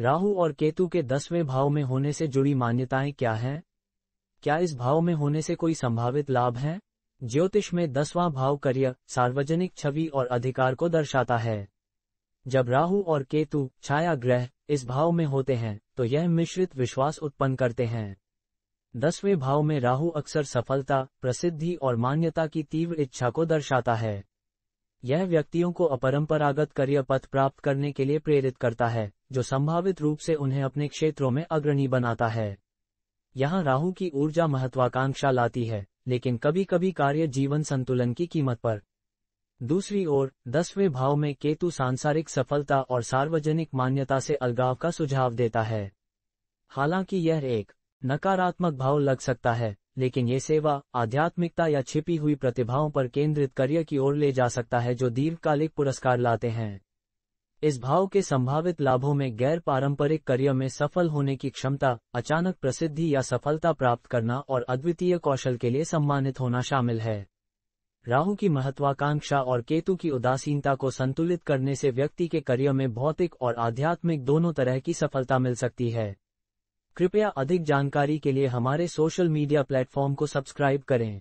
राहु और केतु के दसवें भाव में होने से जुड़ी मान्यताएं क्या हैं क्या इस भाव में होने से कोई संभावित लाभ हैं ज्योतिष में दसवां भाव करियर सार्वजनिक छवि और अधिकार को दर्शाता है जब राहु और केतु छाया ग्रह इस भाव में होते हैं तो यह मिश्रित विश्वास उत्पन्न करते हैं दसवें भाव में राहु अक्सर सफलता प्रसिद्धि और मान्यता की तीव्र इच्छा को दर्शाता है यह व्यक्तियों को अपरंपरागत करियर पथ प्राप्त करने के लिए प्रेरित करता है जो संभावित रूप से उन्हें अपने क्षेत्रों में अग्रणी बनाता है यहाँ राहु की ऊर्जा महत्वाकांक्षा लाती है लेकिन कभी कभी कार्य जीवन संतुलन की कीमत पर दूसरी ओर दसवें भाव में केतु सांसारिक सफलता और सार्वजनिक मान्यता से अलगाव का सुझाव देता है हालांकि यह एक नकारात्मक भाव लग सकता है लेकिन ये सेवा आध्यात्मिकता या छिपी हुई प्रतिभाओं पर केंद्रित करियर की ओर ले जा सकता है जो दीर्घकालिक पुरस्कार लाते हैं इस भाव के संभावित लाभों में गैर पारंपरिक करियर में सफल होने की क्षमता अचानक प्रसिद्धि या सफलता प्राप्त करना और अद्वितीय कौशल के लिए सम्मानित होना शामिल है राहु की महत्वाकांक्षा और केतु की उदासीनता को संतुलित करने से व्यक्ति के करियर में भौतिक और आध्यात्मिक दोनों तरह की सफलता मिल सकती है कृपया अधिक जानकारी के लिए हमारे सोशल मीडिया प्लेटफॉर्म को सब्सक्राइब करें